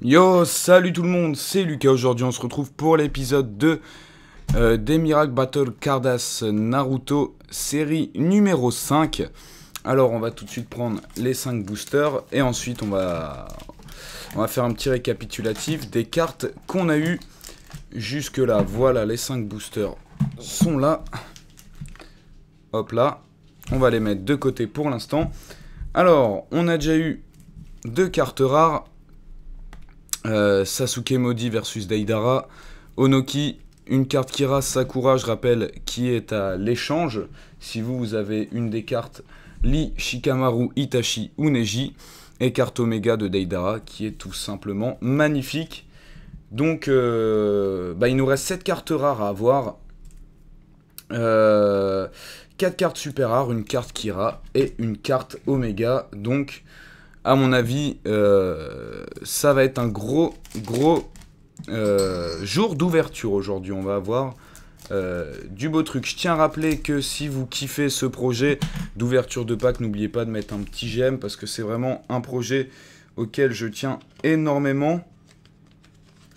Yo, salut tout le monde, c'est Lucas. Aujourd'hui, on se retrouve pour l'épisode 2 euh, des Miracle Battle Cardas Naruto série numéro 5. Alors, on va tout de suite prendre les 5 boosters et ensuite, on va, on va faire un petit récapitulatif des cartes qu'on a eues jusque-là. Voilà, les 5 boosters sont là. Hop là, on va les mettre de côté pour l'instant. Alors, on a déjà eu deux cartes rares euh, Sasuke Modi versus Deidara. Onoki, une carte Kira Sakura, je rappelle, qui est à l'échange. Si vous, vous avez une des cartes Li Shikamaru, Itachi ou Neji. Et carte Omega de Deidara, qui est tout simplement magnifique. Donc, euh, bah, il nous reste 7 cartes rares à avoir. 4 euh, cartes super rares, une carte Kira et une carte Omega. Donc, à mon avis, euh, ça va être un gros, gros euh, jour d'ouverture aujourd'hui. On va avoir euh, du beau truc. Je tiens à rappeler que si vous kiffez ce projet d'ouverture de pack, n'oubliez pas de mettre un petit j'aime parce que c'est vraiment un projet auquel je tiens énormément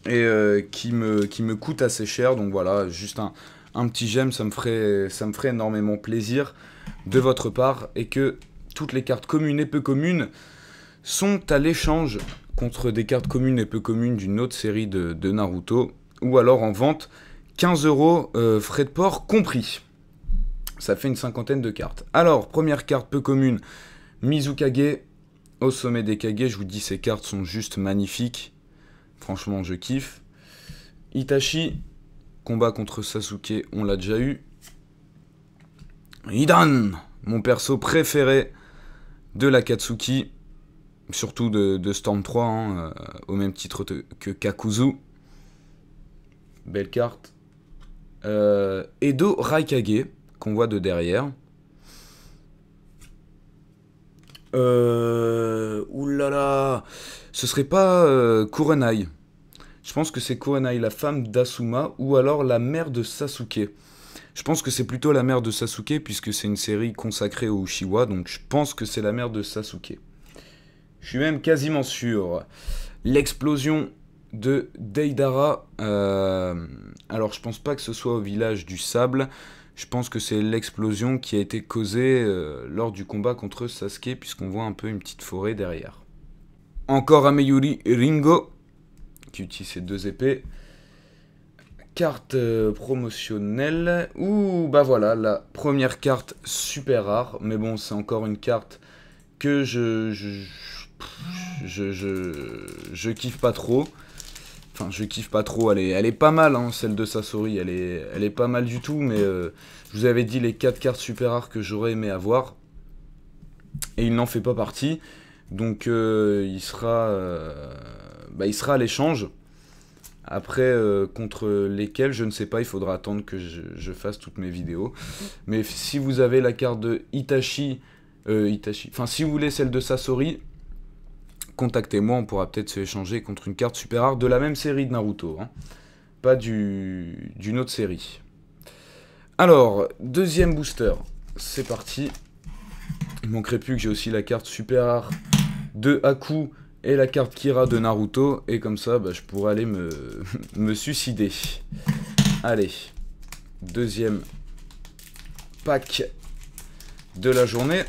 et qui, me, coûte assez cher. Donc voilà, juste un, petit j'aime, ça me ça me ferait énormément plaisir de votre part et que toutes les cartes communes et peu communes sont à l'échange contre des cartes communes et peu communes d'une autre série de, Naruto, ou alors en vente 15 euros euh, frais de port compris. Ça fait une cinquantaine de cartes. Alors, première carte peu commune, Mizukage. Au sommet des Kage, je vous dis, ces cartes sont juste magnifiques. Franchement, je kiffe. Itachi, combat contre Sasuke, on l'a déjà eu. Hidan, mon perso préféré de la Katsuki surtout de, Storm 3, hein, euh, au même titre que Kakuzu. Belle carte. Euh, Edo Raikage, qu'on voit de derrière. Euh, oulala, ce serait pas euh, Je pense que c'est Kurenai, la femme d'Asuma, ou alors la mère de Sasuke. Je pense que c'est plutôt la mère de Sasuke, puisque c'est une série consacrée au Uchiwa, donc je pense que c'est la mère de Sasuke. Je suis même quasiment sûr. L'explosion de Deidara. Euh, alors, je pense pas que ce soit au village du sable. Je pense que c'est l'explosion qui a été causée euh, lors du combat contre Sasuke, puisqu'on voit un peu une petite forêt derrière. Encore Ameyuri Ringo, qui utilise ses deux épées. Carte euh, promotionnelle. Ouh, bah voilà, la première carte super rare. Mais bon, c'est encore une carte que je je, je, je, kiffe pas trop. Enfin, je kiffe pas trop. Elle est, elle est pas mal, hein, celle de Sasori. Elle est, elle est pas mal du tout, mais euh, je vous avais dit les 4 cartes super rares que j'aurais aimé avoir. Et il n'en fait pas partie. Donc, euh, il sera, euh, bah, il sera à l'échange. Après, contre lesquels, je ne sais pas, il faudra attendre que je, fasse toutes mes vidéos. Mais si vous avez la carte de Itachi, Itachi, enfin si vous voulez celle de Sasori, contactez-moi, on pourra peut-être se échanger contre une carte super rare de la même série de Naruto, hein. pas du, d'une autre série. Alors, deuxième booster, c'est parti. Il manquerait plus que j'ai aussi la carte super rare de Haku et la carte Kira de Naruto, et comme ça, bah, je pourrais aller me, me suicider. Allez, deuxième pack de la journée.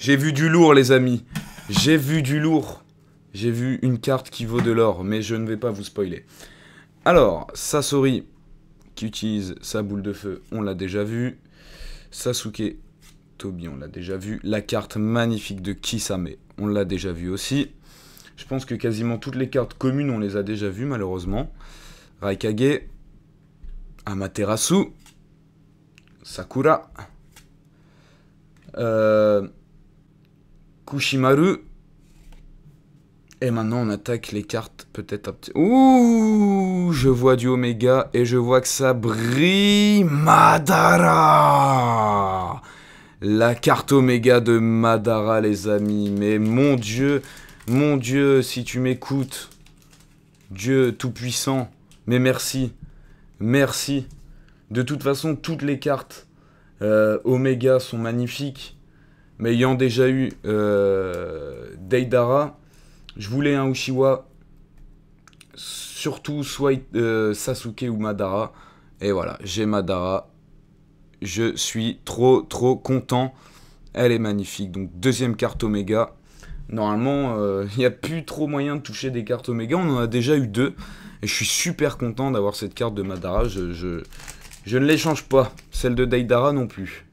J'ai vu du lourd, les amis. J'ai vu du lourd. J'ai vu une carte qui vaut de l'or, mais je ne vais pas vous spoiler. Alors, Sasori, qui utilise sa boule de feu, on l'a déjà vu. Sasuke, Tobi, on l'a déjà vu. La carte magnifique de Kisame, on l'a déjà vu aussi. Je pense que quasiment toutes les cartes communes, on les a déjà vues, malheureusement. Raikage, Amaterasu, Sakura. Euh, Kushimaru. Et maintenant, on attaque les cartes peut-être à petit... Ouh Je vois du Oméga et je vois que ça brille... Madara La carte Oméga de Madara, les amis. Mais mon Dieu, mon Dieu, si tu m'écoutes, Dieu Tout-Puissant, mais merci. Merci. De toute façon, toutes les cartes euh, Oméga sont magnifiques. Mais ayant déjà eu euh, Deidara, je voulais un Uchiwa, surtout soit euh, Sasuke ou Madara. Et voilà, j'ai Madara. Je suis trop trop content. Elle est magnifique. Donc deuxième carte Omega. Normalement, euh, il n'y a plus trop moyen de toucher des cartes Omega. On en a déjà eu deux. Et je suis super content d'avoir cette carte de Madara. Je, je, je ne l'échange pas. Celle de Daidara non plus.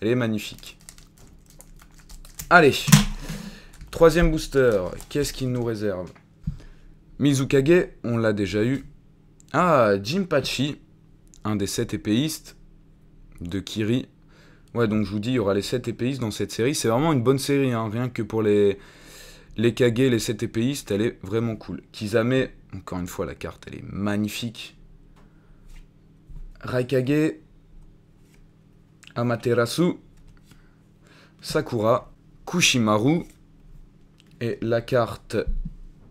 Elle est magnifique. Allez, troisième booster, qu'est-ce qu'il nous réserve Mizukage, on l'a déjà eu. Ah, Jimpachi, un des 7 épéistes de Kiri. Ouais, donc je vous dis, il y aura les 7 épéistes dans cette série. C'est vraiment une bonne série, hein. rien que pour les, les Kage, les 7 épéistes, elle est vraiment cool. Kizame, encore une fois, la carte, elle est magnifique. Raikage, Amaterasu, Sakura, Kushimaru. Et la carte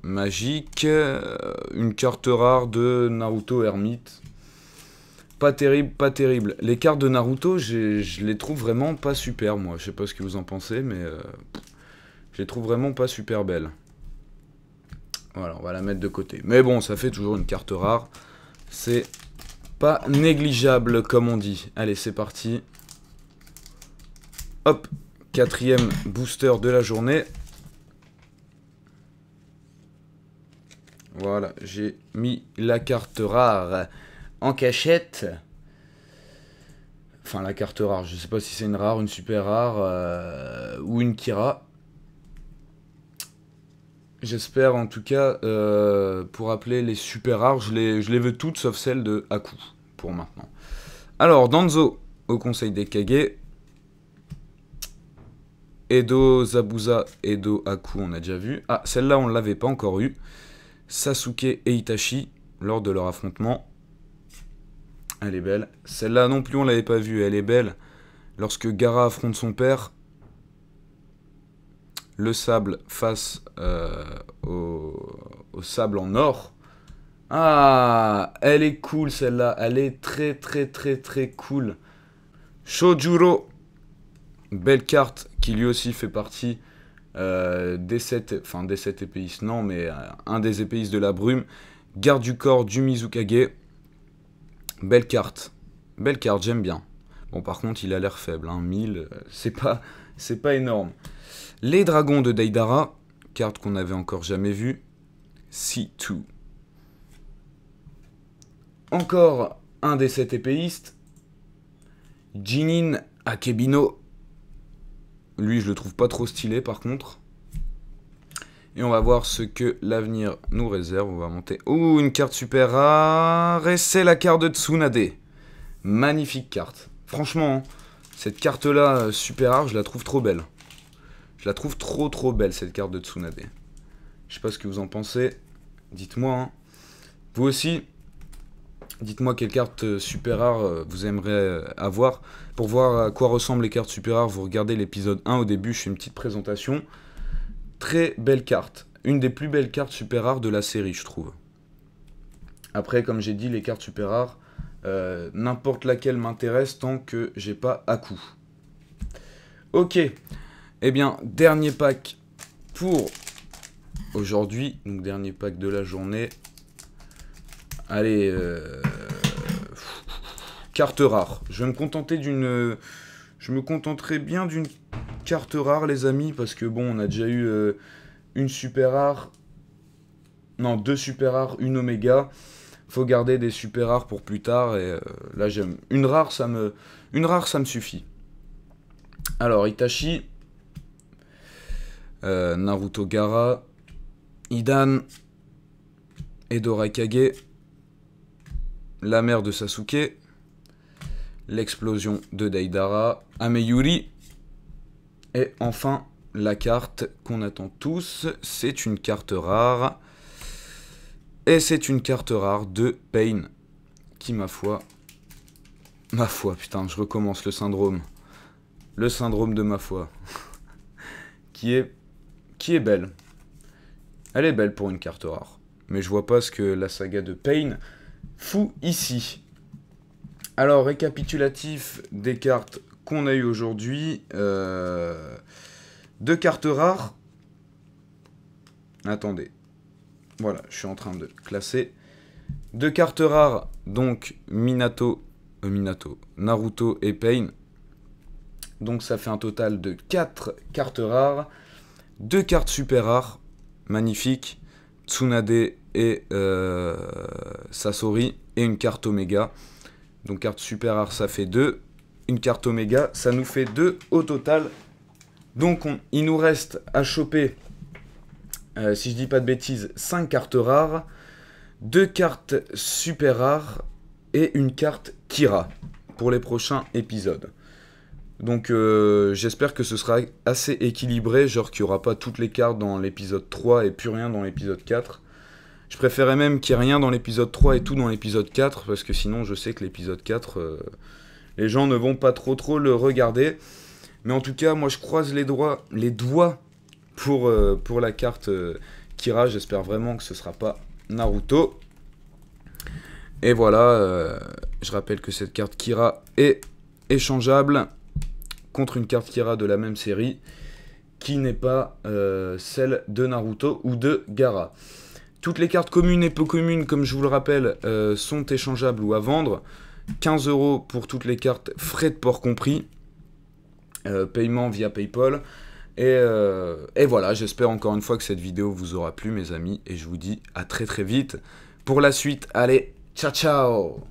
magique, euh, une carte rare de Naruto Hermite. Pas terrible, pas terrible. Les cartes de Naruto, je les trouve vraiment pas super, moi. Je sais pas ce que vous en pensez, mais euh, je les trouve vraiment pas super belles. Voilà, on va la mettre de côté. Mais bon, ça fait toujours une carte rare. C'est pas négligeable, comme on dit. Allez, c'est parti. Hop, Quatrième booster de la journée. Voilà, j'ai mis la carte rare en cachette. Enfin, la carte rare, je ne sais pas si c'est une rare, une super rare euh, ou une Kira. J'espère en tout cas, euh, pour appeler les super rares, je les, je les veux toutes sauf celle de Haku, pour maintenant. Alors, Danzo, au conseil des Kage, Edo Zabuza, Edo Aku, on a déjà vu. Ah, celle-là, on ne l'avait pas encore eu. Sasuke et Itachi, lors de leur affrontement. Elle est belle. Celle-là non plus, on l'avait pas vue. Elle est belle. Lorsque Gara affronte son père, le sable face euh, au, sable en or. Ah, elle est cool celle-là. Elle est très très très très cool. Shojuro. Belle carte qui lui aussi fait partie euh, des, sept, enfin, des sept épéistes, non, mais euh, un des épéistes de la brume, garde du corps du Mizukage. Belle carte. Belle carte, j'aime bien. Bon, par contre, il a l'air faible, 1000, hein. euh, c'est pas, c'est pas énorme. Les dragons de Deidara, carte qu'on n'avait encore jamais vue, C2. Encore un des 7 épéistes, Jinin Akebino, lui, je le trouve pas trop stylé par contre. Et on va voir ce que l'avenir nous réserve. On va monter. Oh, une carte super rare. Et c'est la carte de Tsunade. Magnifique carte. Franchement, hein, cette carte-là, euh, super rare, je la trouve trop belle. Je la trouve trop trop belle, cette carte de Tsunade. Je sais pas ce que vous en pensez. Dites-moi. Hein. Vous aussi, Dites-moi quelles cartes euh, super rares euh, vous aimeriez euh, avoir. Pour voir à quoi ressemblent les cartes super rares, vous regardez l'épisode 1 au début, je fais une petite présentation. Très belle carte. Une des plus belles cartes super rares de la série, je trouve. Après, comme j'ai dit, les cartes super rares, n'importe laquelle m'intéresse tant que j'ai pas à coup. Ok. Eh bien, dernier pack pour aujourd'hui. Donc, dernier pack de la journée. Allez, euh, carte rare. Je vais me contenter d'une... Je me contenterai bien d'une carte rare, les amis, parce que bon, on a déjà eu euh, une super rare. Non, deux super rares, une oméga. Faut garder des super rares pour plus tard. Et euh, là, j'aime. Une rare, ça me. Une rare, ça me suffit. Alors, Itachi. Naruto Gara. Idan. Edora Kage la mère de Sasuke, l'explosion de Daidara, Ameyuri, et enfin la carte qu'on attend tous, c'est une carte rare, et c'est une carte rare de Pain, qui ma foi, ma foi, putain, je recommence le syndrome, le syndrome de ma foi, qui est, qui est belle, elle est belle pour une carte rare, mais je vois pas ce que la saga de Pain fou ici. Alors, récapitulatif des cartes qu'on a eues aujourd'hui. Euh, deux cartes rares. Attendez. Voilà, je suis en train de classer. Deux cartes rares, donc Minato, euh, Minato, Naruto et Pain. Donc ça fait un total de quatre cartes rares. Deux cartes super rares, Magnifique. Tsunade et euh, Sassori et une carte Oméga. Donc carte super rare, ça fait 2. Une carte Oméga, ça nous fait 2 au total. Donc il nous reste à choper, euh, si je dis pas de bêtises, 5 cartes rares, 2 cartes super rares et une carte Kira pour les prochains épisodes. Donc euh, j'espère que ce sera assez équilibré, genre qu'il n'y aura pas toutes les cartes dans l'épisode 3 et plus rien dans l'épisode 4. Je préférais même qu'il n'y ait rien dans l'épisode 3 et tout dans l'épisode 4, parce que sinon je sais que l'épisode 4, euh, les gens ne vont pas trop trop le regarder. Mais en tout cas, moi je croise les, doigts, pour, euh, pour la carte euh, Kira. J'espère vraiment que ce ne sera pas Naruto. Et voilà, je rappelle que cette carte Kira est échangeable contre une carte Kira de la même série qui n'est pas celle de Naruto ou de Gara. Toutes les cartes communes et peu communes, comme je vous le rappelle, euh, sont échangeables ou à vendre. 15 euros pour toutes les cartes, frais de port compris. Euh, paiement via PayPal. Et, euh, et voilà, j'espère encore une fois que cette vidéo vous aura plu, mes amis. Et je vous dis à très très vite pour la suite. Allez, ciao ciao